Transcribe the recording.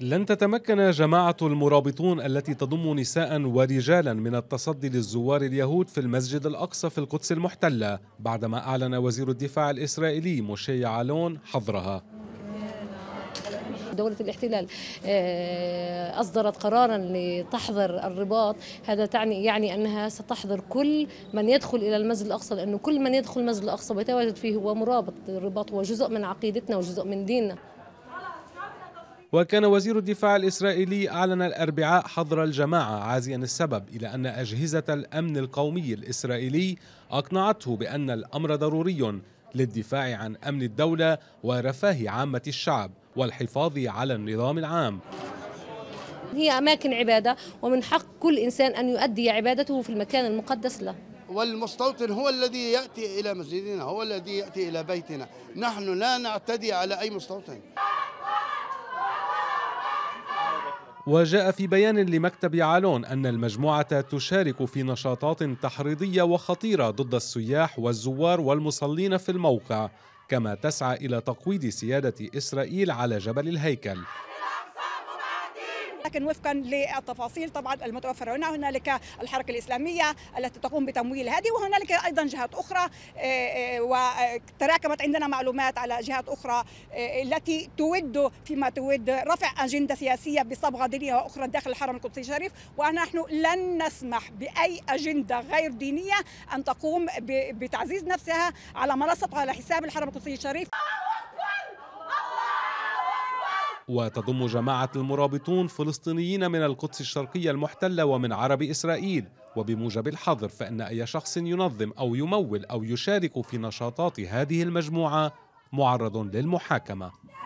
لن تتمكن جماعة المرابطون التي تضم نساء ورجالا من التصدي للزوار اليهود في المسجد الأقصى في القدس المحتلة بعدما أعلن وزير الدفاع الإسرائيلي موشي علون حظرها دولة الاحتلال آه، أصدرت قرارا لتحظر الرباط هذا تعني يعني أنها ستحظر كل من يدخل إلى المسجد الأقصى لأنه كل من يدخل المسجد الأقصى ويتواجد فيه هو مرابط الرباط هو جزء من عقيدتنا وجزء من ديننا وكان وزير الدفاع الإسرائيلي أعلن الأربعاء حظر الجماعة عازيا السبب إلى أن أجهزة الأمن القومي الإسرائيلي أقنعته بأن الأمر ضروري للدفاع عن أمن الدولة ورفاه عامة الشعب والحفاظ على النظام العام هي أماكن عبادة ومن حق كل إنسان أن يؤدي عبادته في المكان المقدس له والمستوطن هو الذي يأتي إلى مسجدنا هو الذي يأتي إلى بيتنا نحن لا نعتدي على أي مستوطن وجاء في بيان لمكتب علون أن المجموعة تشارك في نشاطات تحريضية وخطيرة ضد السياح والزوار والمصلين في الموقع كما تسعى إلى تقويض سيادة إسرائيل على جبل الهيكل لكن وفقا للتفاصيل طبعا المتوفرة هنا هنالك الحركة الإسلامية التي تقوم بتمويل هذه وهنالك أيضا جهات أخرى آه، آه، وتراكمت عندنا معلومات على جهات أخرى آه، التي تود فيما تود رفع أجندة سياسية بصبغة دينية وأخرى داخل الحرم القدسي الشريف ونحن لن نسمح بأي أجندة غير دينية أن تقوم بتعزيز نفسها على منصة على حساب الحرم القدسي الشريف وتضم جماعة المرابطون فلسطينيين من القدس الشرقية المحتلة ومن عرب إسرائيل وبموجب الحظر فإن أي شخص ينظم أو يمول أو يشارك في نشاطات هذه المجموعة معرض للمحاكمة